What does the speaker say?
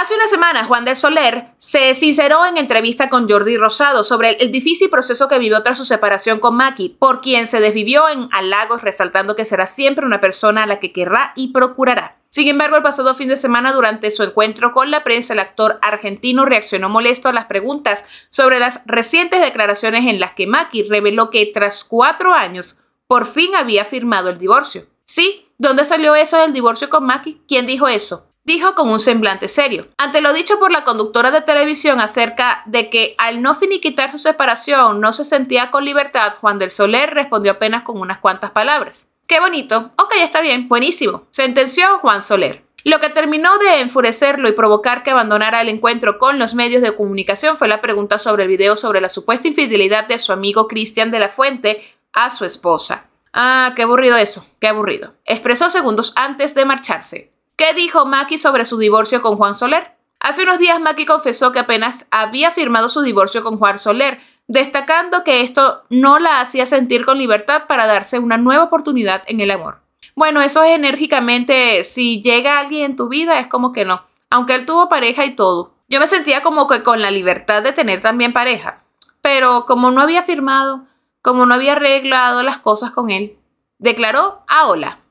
Hace una semana, Juan del Soler se sinceró en entrevista con Jordi Rosado sobre el difícil proceso que vivió tras su separación con Maki, por quien se desvivió en halagos, resaltando que será siempre una persona a la que querrá y procurará. Sin embargo, el pasado fin de semana, durante su encuentro con la prensa, el actor argentino reaccionó molesto a las preguntas sobre las recientes declaraciones en las que Maki reveló que tras cuatro años, por fin había firmado el divorcio. Sí, ¿dónde salió eso del divorcio con Maki? ¿Quién dijo eso? dijo con un semblante serio. Ante lo dicho por la conductora de televisión acerca de que al no finiquitar su separación no se sentía con libertad, Juan del Soler respondió apenas con unas cuantas palabras. Qué bonito, ok, está bien, buenísimo, sentenció Juan Soler. Lo que terminó de enfurecerlo y provocar que abandonara el encuentro con los medios de comunicación fue la pregunta sobre el video sobre la supuesta infidelidad de su amigo Cristian de la Fuente a su esposa. Ah, qué aburrido eso, qué aburrido. Expresó segundos antes de marcharse. ¿Qué dijo Maki sobre su divorcio con Juan Soler? Hace unos días Maki confesó que apenas había firmado su divorcio con Juan Soler, destacando que esto no la hacía sentir con libertad para darse una nueva oportunidad en el amor. Bueno, eso es enérgicamente, si llega alguien en tu vida es como que no, aunque él tuvo pareja y todo. Yo me sentía como que con la libertad de tener también pareja, pero como no había firmado, como no había arreglado las cosas con él, declaró a ah, Ola.